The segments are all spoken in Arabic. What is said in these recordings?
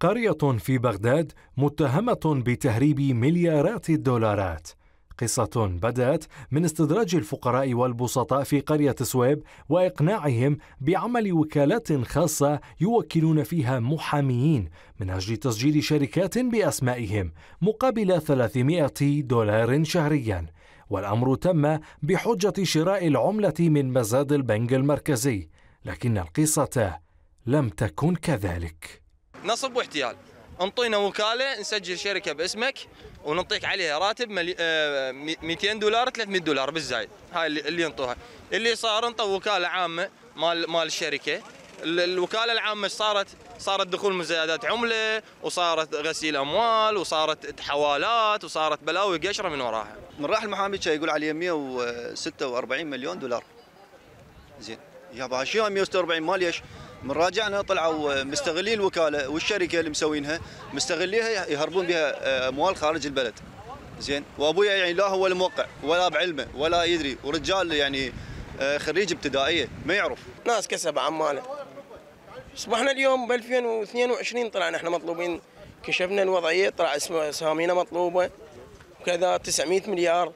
قرية في بغداد متهمة بتهريب مليارات الدولارات. قصة بدأت من استدراج الفقراء والبسطاء في قرية سويب وإقناعهم بعمل وكالات خاصة يوكلون فيها محاميين من أجل تسجيل شركات بأسمائهم مقابل 300 دولار شهرياً. والأمر تم بحجة شراء العملة من مزاد البنك المركزي، لكن القصة لم تكن كذلك. نصب واحتيال انطينا وكاله نسجل شركه باسمك ونعطيك عليها راتب 200 آه، دولار 300 دولار بالزايد هاي اللي انطوها اللي صار انطوا وكاله عامه مال مال الشركه الوكاله العامه صارت صارت دخول مزايدات عمله وصارت غسيل اموال وصارت حوالات وصارت بلاوي قشره من وراها من راح المحامي كان يقول عليه 146 مليون دولار زين يا شو 146 مال ليش؟ من راجعنا طلعوا آه، مستغلين الوكاله والشركه اللي مسوينها مستغليها يهربون بها آه، اموال خارج البلد زين وابويا يعني لا هو الموقع ولا بعلمه ولا يدري ورجال يعني آه، خريج ابتدائيه ما يعرف ناس كسب عماله اصبحنا اليوم ب 2022 طلعنا احنا مطلوبين كشفنا الوضعيه طلع اسامينا مطلوبه وكذا 900 مليار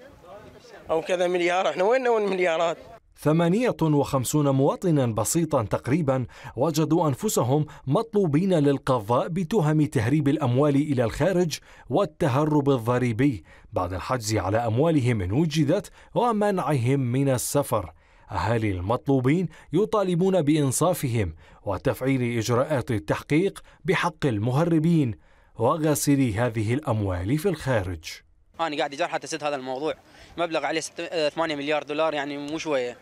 او كذا مليار احنا وين المليارات؟ مليارات 58 مواطنا بسيطا تقريبا وجدوا أنفسهم مطلوبين للقضاء بتهم تهريب الأموال إلى الخارج والتهرب الضريبي بعد الحجز على أموالهم إن وجدت ومنعهم من السفر أهالي المطلوبين يطالبون بإنصافهم وتفعيل إجراءات التحقيق بحق المهربين وغاسلي هذه الأموال في الخارج أنا قاعد أجرح حتى هذا الموضوع مبلغ عليه 8 مليار دولار يعني مو شوية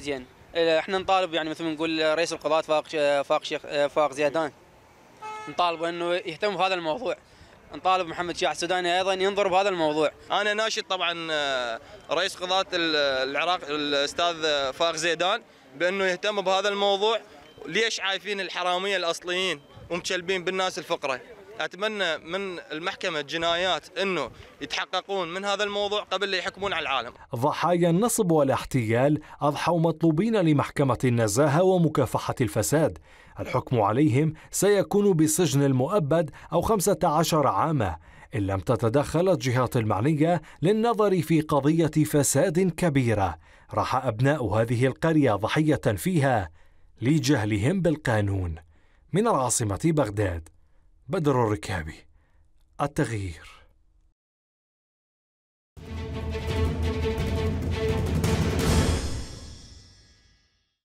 زين إيه، احنا نطالب يعني مثل ما نقول رئيس القضاة فاق فاق شيخ إيه، فاق زيدان نطالبه انه يهتم بهذا الموضوع نطالب محمد شيع السوداني ايضا ينظر بهذا الموضوع. انا ناشد طبعا آه، رئيس قضاة العراق الاستاذ آه، فاق زيدان بانه يهتم بهذا الموضوع ليش عايفين الحراميه الاصليين ومتشلبين بالناس الفقره؟ اتمنى من المحكمه الجنايات انه يتحققون من هذا الموضوع قبل لا يحكمون على العالم. ضحايا النصب والاحتيال اضحوا مطلوبين لمحكمه النزاهه ومكافحه الفساد. الحكم عليهم سيكون بسجن المؤبد او 15 عاما ان لم تتدخل الجهات المعنيه للنظر في قضيه فساد كبيره راح ابناء هذه القريه ضحيه فيها لجهلهم بالقانون. من العاصمه بغداد بدر الركابي التغيير